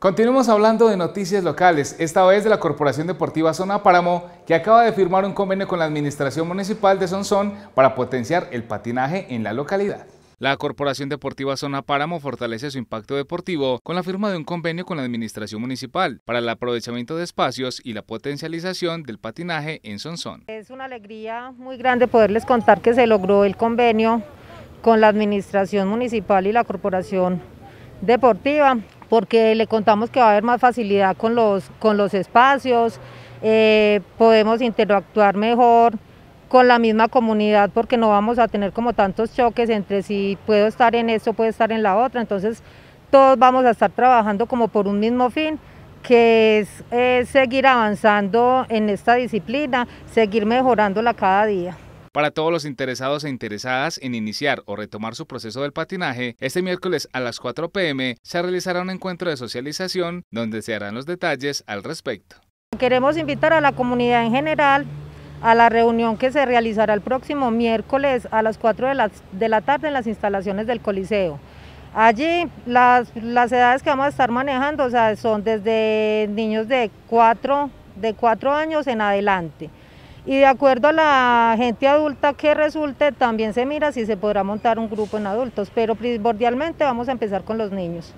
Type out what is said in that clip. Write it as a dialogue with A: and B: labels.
A: Continuamos hablando de noticias locales, esta vez de la Corporación Deportiva Zona Páramo, que acaba de firmar un convenio con la Administración Municipal de Sonsón para potenciar el patinaje en la localidad. La Corporación Deportiva Zona Páramo fortalece su impacto deportivo con la firma de un convenio con la Administración Municipal para el aprovechamiento de espacios y la potencialización del patinaje en Sonsón.
B: Es una alegría muy grande poderles contar que se logró el convenio con la Administración Municipal y la Corporación Deportiva porque le contamos que va a haber más facilidad con los, espacios, eh, podemos interactuar mejor con la misma comunidad porque no vamos a tener como tantos choques entre si puedo estar en esto, puedo estar en la otra, entonces todos vamos a estar trabajando como por un mismo fin que es eh, seguir avanzando en esta disciplina, seguir mejorándola cada día.
A: Para todos los interesados e interesadas en iniciar o retomar su proceso del patinaje, este miércoles a las 4 pm se realizará un encuentro de socialización donde se harán los detalles al respecto.
B: Queremos invitar a la comunidad en general a la reunión que se realizará el próximo miércoles a las 4 de la, tarde en las instalaciones del Coliseo. Allí las, edades que vamos a estar manejando son desde niños de 4, de 4 años en adelante y de acuerdo a la gente adulta que resulte, también se mira si se podrá montar un grupo en adultos, pero primordialmente vamos a empezar con los niños.